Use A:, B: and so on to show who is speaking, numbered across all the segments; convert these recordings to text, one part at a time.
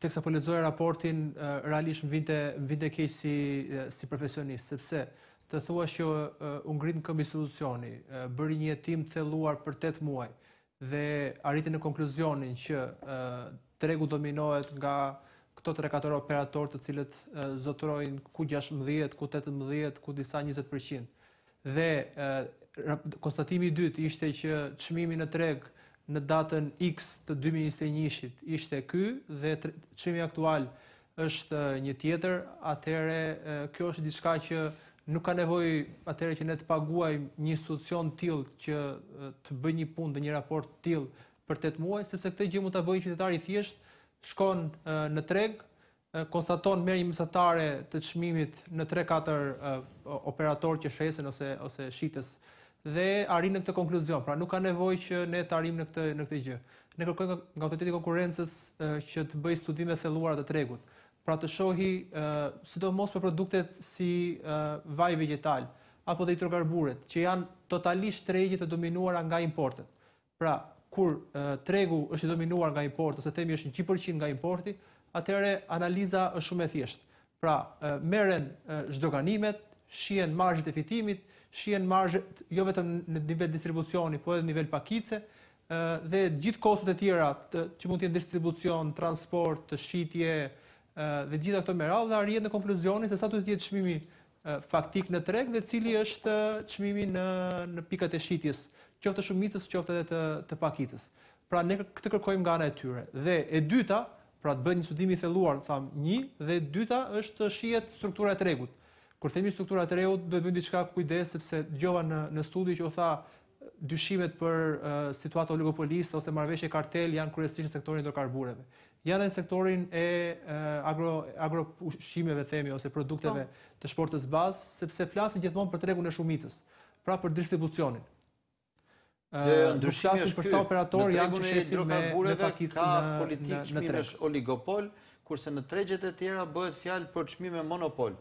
A: tek sa po raportin realisht vinte vinde kesi si profesionist sepse të thua që u ngritnë institucioni, bëri një hetim thelluar për 8 muaj dhe arriti në konkluzionin që tregu dominohet nga këto 3-4 operator të cilët zotrojnë ku 16, ku 18, ku disa 20%. Dhe konstatimi i dytë ishte që çmimi në treg në datën X të 2021-shit ishte ky dhe çmimi aktual është një tjetër, atëherë kjo është diçka që nuk ka nevojë atëherë që ne të paguajmë një institucion tillë që të bëjë një punë dhe një raport tillë për 8 muaj, sepse këtë gjë mund ta bëjë qytetari thjesht shkon në treg, konstaton merr një mesatare të çmimit në 3-4 operator që shesën ose ose shitës dhe arrim në këtë konkluzion. Pra nuk ka nevojë që ne të arrim në këtë në këtë gjë. Ne kërkojmë nga autoriteti konkurrencës që të bëjë studime të thelluara të tregut. Pra të shohi sidomos për produktet si vaj vegetal apo dhe hidrokarburet që janë totalisht tregje të dominuara nga importet. Pra kur tregu është i dominuar nga import ose themi është 100% nga importi, atëherë analiza është shumë e thjeshtë. Pra, merren çdo ganimet, shien margjët e fitimit, shien margjët jo vetëm në nivel distribucioni, po edhe në nivel pakice, dhe gjithë kostët e tjera që mund të jenë distribucion, transport, shqitje, dhe gjitha këto meral, dhe arjet në konkluzionit se sa të të tjetë qmimi faktik në treg, dhe cili është qmimi në pikat e shqitjes, qofte të shumicës, qofte dhe të pakicës. Pra ne këtë kërkojmë gana e tyre. Dhe e dyta, pra të bëjt një studimi theluar, një, dhe dyta është shqiet struktura e tregut. Kur themi struktura të reut, duhet bëjmë diçka kujdes sepse dëgjova në në studi që u tha dyshimet për uh, situatën oligopoliste ose marrëveshje kartel janë kryesisht në sektorin e hidrokarbureve. Ja në sektorin e uh, agro agro ushqimeve themi ose produkteve po. të shportës bazë, sepse flasin gjithmonë për tregun e shumicës, pra për distribucionin.
B: Ëh, jo, jo, uh, është për sa operator janë të shesin me me ka politikë në
A: oligopol, kurse në tregjet e tjera bëhet fjalë për çmime monopol.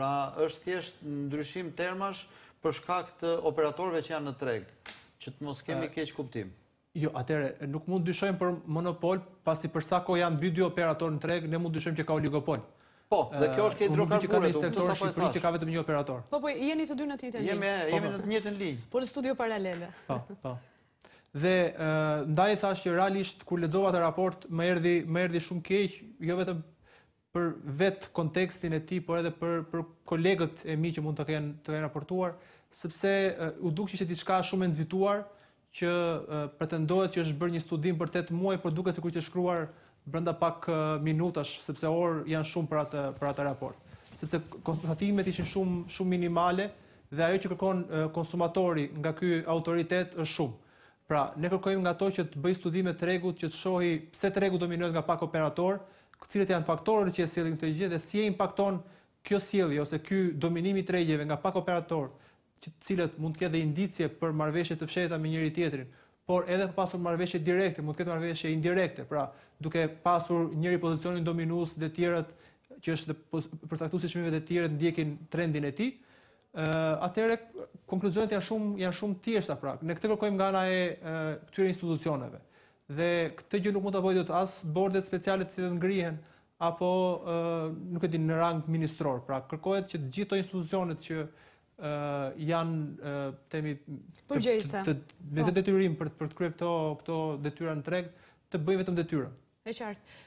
A: Pra është thjesht ndryshim termash për shkak të operatorve që janë në treg, që të mos kemi keq kuptim. Jo, atëre, nuk mund dyshojmë për monopol, pasi përsa ko janë dy dy operator në treg, ne mund dyshojmë që ka oligopol. Po, dhe kjo është ke hidrokarbure, duke të sa po e thashë. Që ka vetëm një operator. Po, po, jeni të dy po, po. në të jetë linjë. Jemi në të njëtë në linjë. Po, në studio paralele. Po, po. Dhe ndaj e thash që realisht, kur ledzova të raport, më erdi shumë kejqë, jo vetëm për vetë kontekstin e ti, por edhe për, për kolegët e mi që mund të kënë të kënë raportuar, sepse u dukë që ishte diçka shumë e nëzituar, që uh, pretendohet që është bërë një studim për 8 muaj, por duke se ku që shkruar brenda pak minutash, sepse orë janë shumë për atë, për atë raport. Sepse konstatimet ishin shumë, shumë minimale, dhe ajo që kërkon konsumatori nga ky autoritet është shumë. Pra, ne kërkojmë nga to që të bëj studime të regut, që të shohi pse të regut dominojnë nga pak operatorë, cilët janë faktorët që e sjellin këtë gjë dhe si e impakton kjo sjellje ose ky dominim i tregjeve nga pak operator, të cilët mund të ketë dhe indicie për marrëveshje të fshehta me njëri tjetrin, por edhe pa pasur marrëveshje direkte, mund të ketë marrëveshje indirekte, pra duke pasur njëri pozicionin dominues dhe të tjerët që është përcaktuesi çmimeve të tjera ndjekin trendin e tij. ë uh, atëre konkluzionet janë shumë janë shumë të thjeshta pra. Ne këtë kërkojmë nga ana e uh, këtyre institucioneve dhe këtë gjë nuk mund ta të as bordet speciale të cilat ngrihen apo ë nuk e di në rang ministror. Pra kërkohet që të gjitha institucionet që ë janë të me po. detyrim për për të kryer këto këto detyra në treg të bëjnë vetëm detyra. E qartë.